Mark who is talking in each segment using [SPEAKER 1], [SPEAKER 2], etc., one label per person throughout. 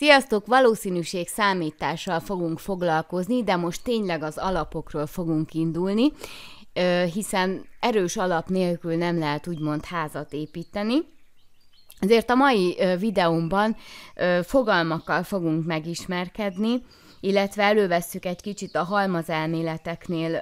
[SPEAKER 1] Sziasztok! Valószínűség számítással fogunk foglalkozni, de most tényleg az alapokról fogunk indulni, hiszen erős alap nélkül nem lehet úgymond házat építeni. Ezért a mai videómban fogalmakkal fogunk megismerkedni, illetve elővesszük egy kicsit a halmazelméleteknél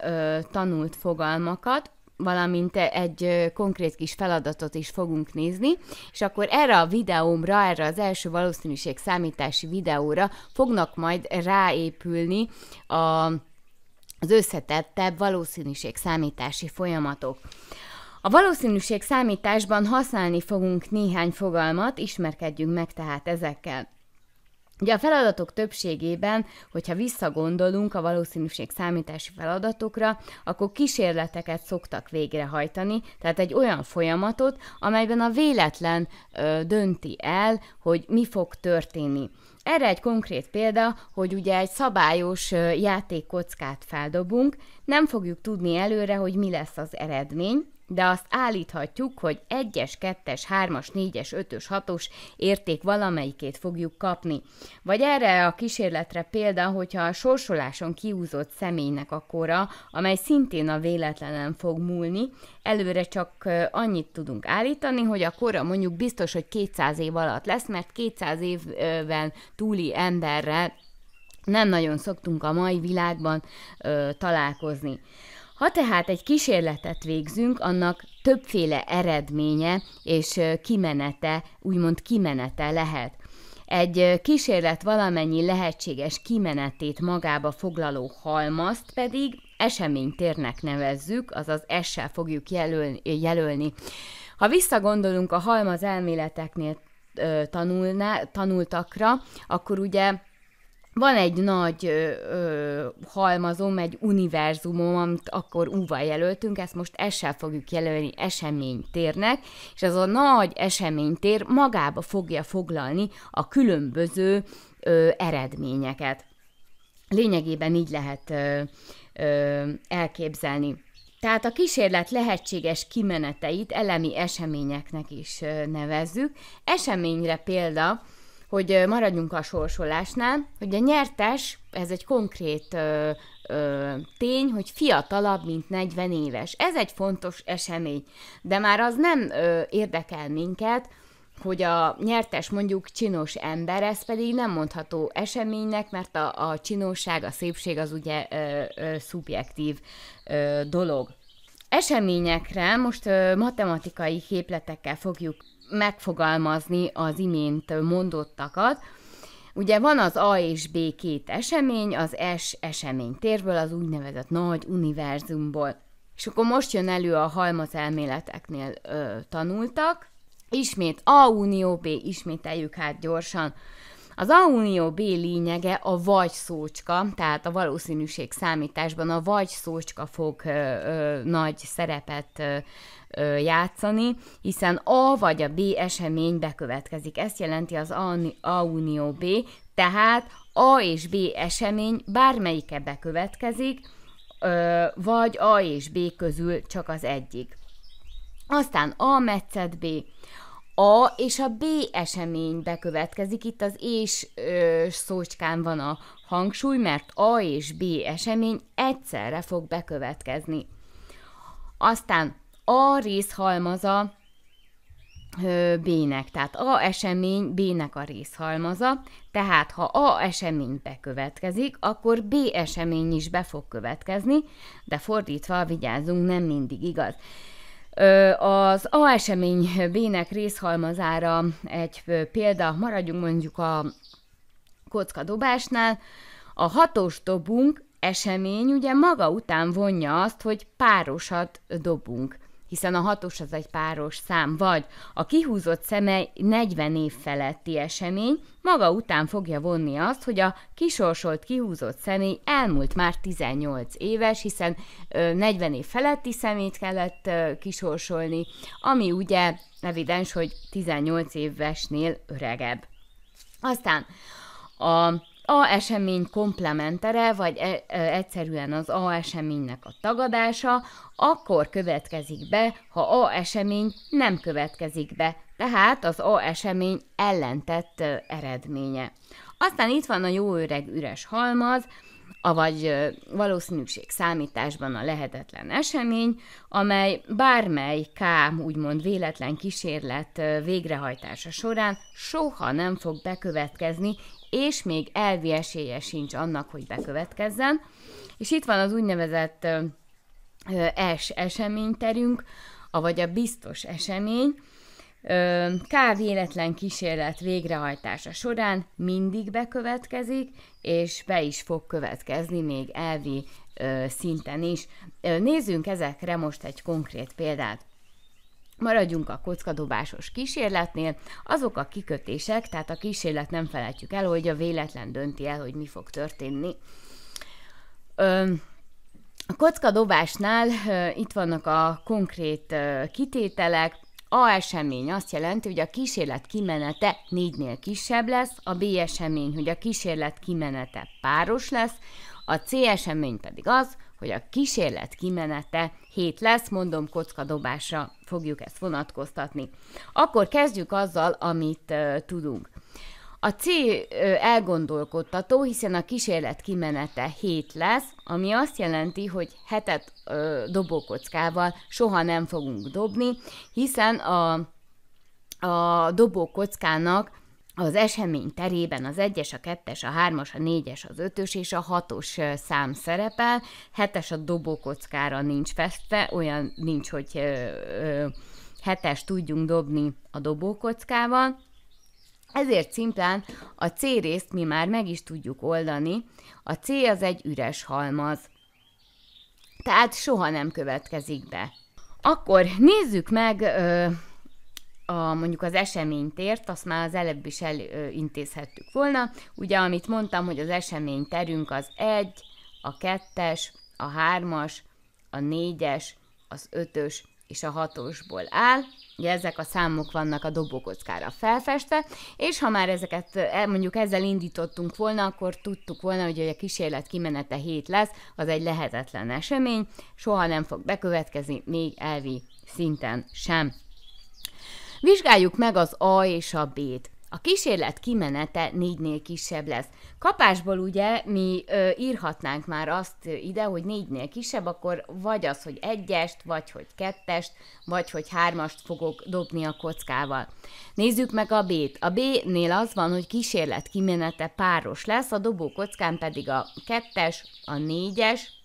[SPEAKER 1] tanult fogalmakat, valamint egy konkrét kis feladatot is fogunk nézni, és akkor erre a videómra, erre az első valószínűség számítási videóra fognak majd ráépülni a az összetettebb valószínűség számítási folyamatok. A valószínűség számításban használni fogunk néhány fogalmat, ismerkedjünk meg tehát ezekkel. Ugye a feladatok többségében, hogyha visszagondolunk a valószínűség számítási feladatokra, akkor kísérleteket szoktak végrehajtani, tehát egy olyan folyamatot, amelyben a véletlen ö, dönti el, hogy mi fog történni. Erre egy konkrét példa, hogy ugye egy szabályos játékkockát feldobunk, nem fogjuk tudni előre, hogy mi lesz az eredmény, de azt állíthatjuk, hogy 1-es, 2-es, 3-as, 4-es, 5-ös, 6-os érték valamelyikét fogjuk kapni. Vagy erre a kísérletre példa, hogyha a sorsoláson kiúzott személynek a kora, amely szintén a véletlenen fog múlni, előre csak annyit tudunk állítani, hogy a kora mondjuk biztos, hogy 200 év alatt lesz, mert 200 évvel túli emberrel nem nagyon szoktunk a mai világban ö, találkozni. Ha tehát egy kísérletet végzünk, annak többféle eredménye és kimenete, úgymond kimenete lehet. Egy kísérlet valamennyi lehetséges kimenetét magába foglaló halmazt pedig eseménytérnek nevezzük, azaz S-sel fogjuk jelölni. jelölni. Ha visszagondolunk a halmaz elméleteknél tanulná, tanultakra, akkor ugye van egy nagy ö, ö, halmazom, egy univerzumom, amit akkor úval jelöltünk, ezt most essel fogjuk jelölni eseménytérnek, és az a nagy eseménytér magába fogja foglalni a különböző ö, eredményeket. Lényegében így lehet ö, ö, elképzelni. Tehát a kísérlet lehetséges kimeneteit elemi eseményeknek is nevezzük. Eseményre példa hogy maradjunk a sorsolásnál, hogy a nyertes, ez egy konkrét ö, ö, tény, hogy fiatalabb, mint 40 éves. Ez egy fontos esemény, de már az nem ö, érdekel minket, hogy a nyertes mondjuk csinos ember, ez pedig nem mondható eseménynek, mert a, a csinosság, a szépség az ugye ö, ö, szubjektív ö, dolog eseményekre most matematikai képletekkel fogjuk megfogalmazni az imént mondottakat. Ugye van az A és B két esemény, az S esemény térből, az úgynevezett nagy univerzumból. És akkor most jön elő a halmaz elméleteknél ö, tanultak. Ismét A unió B, ismételjük hát gyorsan. Az unió B lényege a vagy szócska, tehát a valószínűség számításban a vagy szócska fog ö, ö, nagy szerepet ö, ö, játszani, hiszen A vagy a B esemény bekövetkezik. Ezt jelenti az unió B, tehát A és B esemény bármelyike bekövetkezik, ö, vagy A és B közül csak az egyik. Aztán A metszet B. A és a B esemény bekövetkezik, itt az és ö, szócskán van a hangsúly, mert A és B esemény egyszerre fog bekövetkezni. Aztán A részhalmaza B-nek, tehát A esemény B-nek a részhalmaza, tehát ha A esemény bekövetkezik, akkor B esemény is be fog következni, de fordítva vigyázzunk, nem mindig igaz. Az A esemény B-nek részhalmazára egy példa, maradjunk mondjuk a kockadobásnál, a hatós dobunk esemény ugye maga után vonja azt, hogy párosat dobunk hiszen a hatos az egy páros szám, vagy a kihúzott szemei 40 év feletti esemény maga után fogja vonni azt, hogy a kisorsolt kihúzott személy elmúlt már 18 éves, hiszen 40 év feletti szemét kellett kisorsolni, ami ugye evidens, hogy 18 évesnél öregebb. Aztán a a esemény komplementere, vagy e, e, egyszerűen az A eseménynek a tagadása, akkor következik be, ha A esemény nem következik be, tehát az A esemény ellentett eredménye. Aztán itt van a jó öreg üres halmaz, avagy valószínűség számításban a lehetetlen esemény, amely bármely K úgymond véletlen kísérlet végrehajtása során soha nem fog bekövetkezni, és még elvi esélye sincs annak, hogy bekövetkezzen. És itt van az úgynevezett es eseményterünk, avagy a biztos esemény, Kár véletlen kísérlet végrehajtása során mindig bekövetkezik, és be is fog következni még elvi szinten is. Nézzünk ezekre most egy konkrét példát. Maradjunk a kockadobásos kísérletnél. Azok a kikötések, tehát a kísérlet nem felejtjük el, hogy a véletlen dönti el, hogy mi fog történni. Ö, a kockadobásnál ö, itt vannak a konkrét ö, kitételek. A esemény azt jelenti, hogy a kísérlet kimenete négynél kisebb lesz, a B esemény, hogy a kísérlet kimenete páros lesz, a C esemény pedig az, hogy a kísérlet kimenete hét lesz, mondom, kockadobásra fogjuk ezt vonatkoztatni. Akkor kezdjük azzal, amit uh, tudunk. A C elgondolkodtató, hiszen a kísérlet kimenete hét lesz, ami azt jelenti, hogy hetet uh, dobókockával soha nem fogunk dobni, hiszen a, a dobókockának az esemény terében az egyes a kettes, a hármas, a négyes az ötös és a hatos szám szerepel, hetes a dobókockára nincs festve, olyan nincs, hogy hetes es tudjunk dobni a dobókockával, ezért szimplán a C részt mi már meg is tudjuk oldani, a C az egy üres halmaz. Tehát soha nem következik be. Akkor nézzük meg a, mondjuk az eseménytért, azt már az előbb is elintézhettük volna. Ugye, amit mondtam, hogy az eseményterünk az 1, a 2-es, a 3-as, a 4-es, az 5-ös és a 6-osból áll. Ugye ezek a számok vannak a dobókockára felfestve, és ha már ezeket e, mondjuk ezzel indítottunk volna, akkor tudtuk volna, hogy a kísérlet kimenete 7 lesz, az egy lehetetlen esemény, soha nem fog bekövetkezni, még elvi szinten sem. Vizsgáljuk meg az A és a B-t. A kísérlet kimenete négynél kisebb lesz. Kapásból ugye mi ö, írhatnánk már azt ide, hogy négynél kisebb, akkor vagy az, hogy egyest, vagy hogy kettest, vagy hogy hármast fogok dobni a kockával. Nézzük meg a B-t. A B-nél az van, hogy kísérlet kimenete páros lesz, a kockán pedig a kettes, a négyes,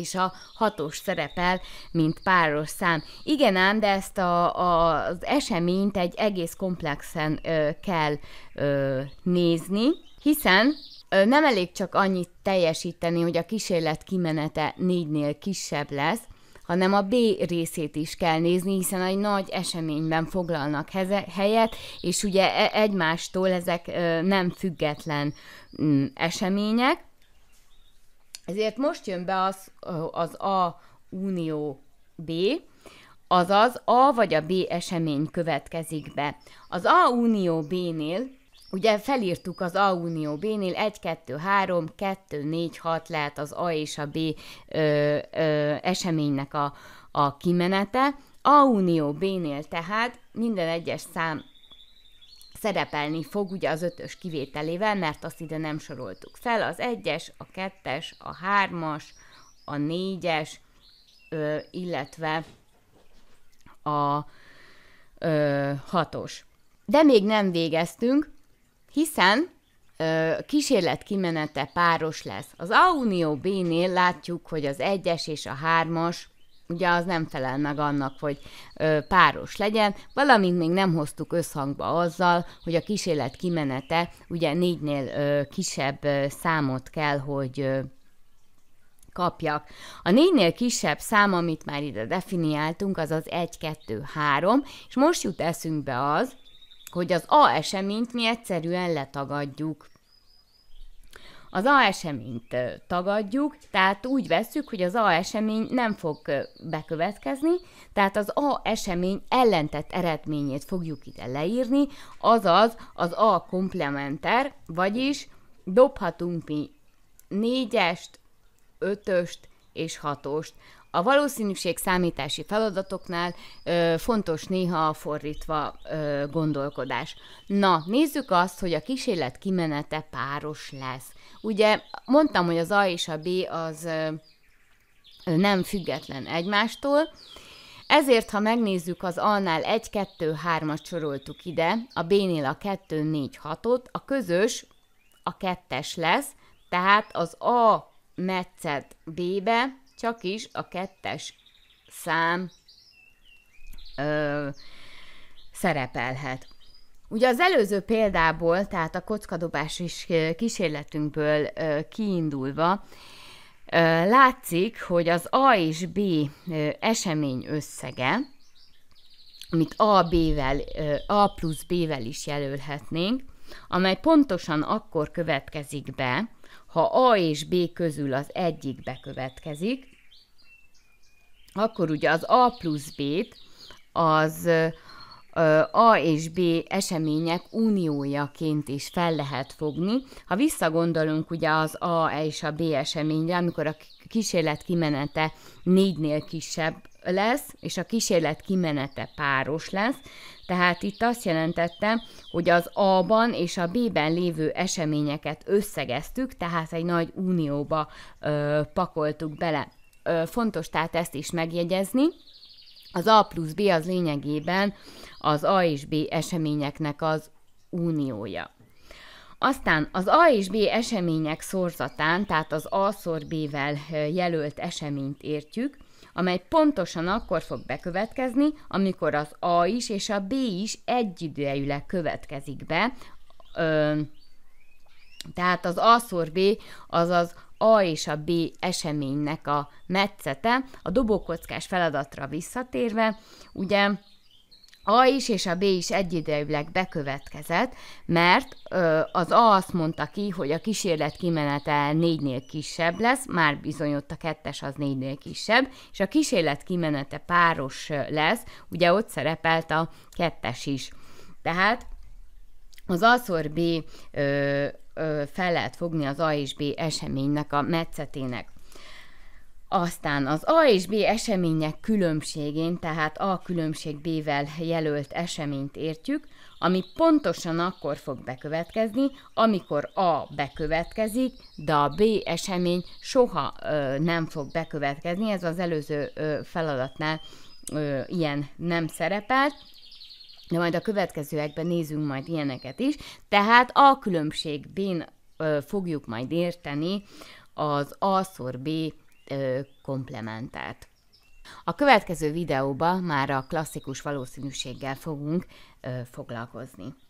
[SPEAKER 1] és a hatos szerepel, mint páros szám. Igen ám, de ezt a, a, az eseményt egy egész komplexen ö, kell ö, nézni, hiszen ö, nem elég csak annyit teljesíteni, hogy a kísérlet kimenete négynél kisebb lesz, hanem a B részét is kell nézni, hiszen egy nagy eseményben foglalnak helyet, és ugye e-, egymástól ezek nem független mm, események. Ezért most jön be az, az A unió B, azaz A vagy a B esemény következik be. Az A unió B-nél, ugye felírtuk az A unió B-nél 1, 2, 3, 2, 4, 6 lehet az A és a B ö, ö, eseménynek a, a kimenete. A unió B-nél tehát minden egyes szám szerepelni fog ugye az ötös kivételével, mert azt ide nem soroltuk fel, az egyes, a kettes, a hármas, a négyes, ö, illetve a ö, hatos. De még nem végeztünk, hiszen ö, kísérlet kimenete páros lesz. Az A-unió B-nél látjuk, hogy az egyes és a hármas ugye az nem felel meg annak, hogy ö, páros legyen, valamint még nem hoztuk összhangba azzal, hogy a kísérlet kimenete, ugye négynél ö, kisebb ö, számot kell, hogy ö, kapjak. A négynél kisebb szám, amit már ide definiáltunk, az az 1, 2, 3, és most jut eszünkbe az, hogy az A eseményt mi egyszerűen letagadjuk. Az A eseményt tagadjuk, tehát úgy vesszük, hogy az A esemény nem fog bekövetkezni, tehát az A esemény ellentett eredményét fogjuk ide leírni, azaz az A komplementer, vagyis dobhatunk mi négyest, ötöst és hatost. A valószínűség számítási feladatoknál ö, fontos néha a fordítva ö, gondolkodás. Na, nézzük azt, hogy a kísérlet kimenete páros lesz. Ugye mondtam, hogy az A és a B az ö, nem független egymástól, ezért, ha megnézzük az A-nál 1-2-3-at soroltuk ide, a B-nél a 2-4-6-ot, a közös a kettes lesz, tehát az A metszet B-be, csak is a kettes szám ö, szerepelhet. Ugye az előző példából, tehát a kockadobás is kísérletünkből kiindulva, látszik, hogy az A és B esemény összege, amit A, B-vel, A plusz B-vel is jelölhetnénk, amely pontosan akkor következik be, ha A és B közül az egyik bekövetkezik, akkor ugye az A plusz B-t az a és B események uniójaként is fel lehet fogni. Ha visszagondolunk ugye az A és a B eseményre, amikor a kísérlet kimenete négynél kisebb lesz, és a kísérlet kimenete páros lesz, tehát itt azt jelentette, hogy az A-ban és a B-ben lévő eseményeket összegeztük, tehát egy nagy unióba ö, pakoltuk bele fontos tehát ezt is megjegyezni. Az A plusz B az lényegében az A és B eseményeknek az uniója. Aztán az A és B események szorzatán, tehát az A szor B-vel jelölt eseményt értjük, amely pontosan akkor fog bekövetkezni, amikor az A is és a B is egyidejűleg következik be. Ö, tehát az A szor B, azaz a és a B eseménynek a metszete, a dobókockás feladatra visszatérve, ugye a is és a B is egyidejűleg bekövetkezett, mert ö, az A azt mondta ki, hogy a kísérlet kimenete négynél kisebb lesz, már bizony ott a kettes az négynél kisebb, és a kísérlet kimenete páros lesz, ugye ott szerepelt a kettes is. Tehát az A-szor B ö, fel lehet fogni az A és B eseménynek a metszetének. Aztán az A és B események különbségén, tehát A különbség B-vel jelölt eseményt értjük, ami pontosan akkor fog bekövetkezni, amikor A bekövetkezik, de a B esemény soha ö, nem fog bekövetkezni, ez az előző ö, feladatnál ö, ilyen nem szerepelt, de majd a következőekben nézünk majd ilyeneket is. Tehát a különbségben fogjuk majd érteni az A-szor B komplementát. A következő videóban már a klasszikus valószínűséggel fogunk foglalkozni.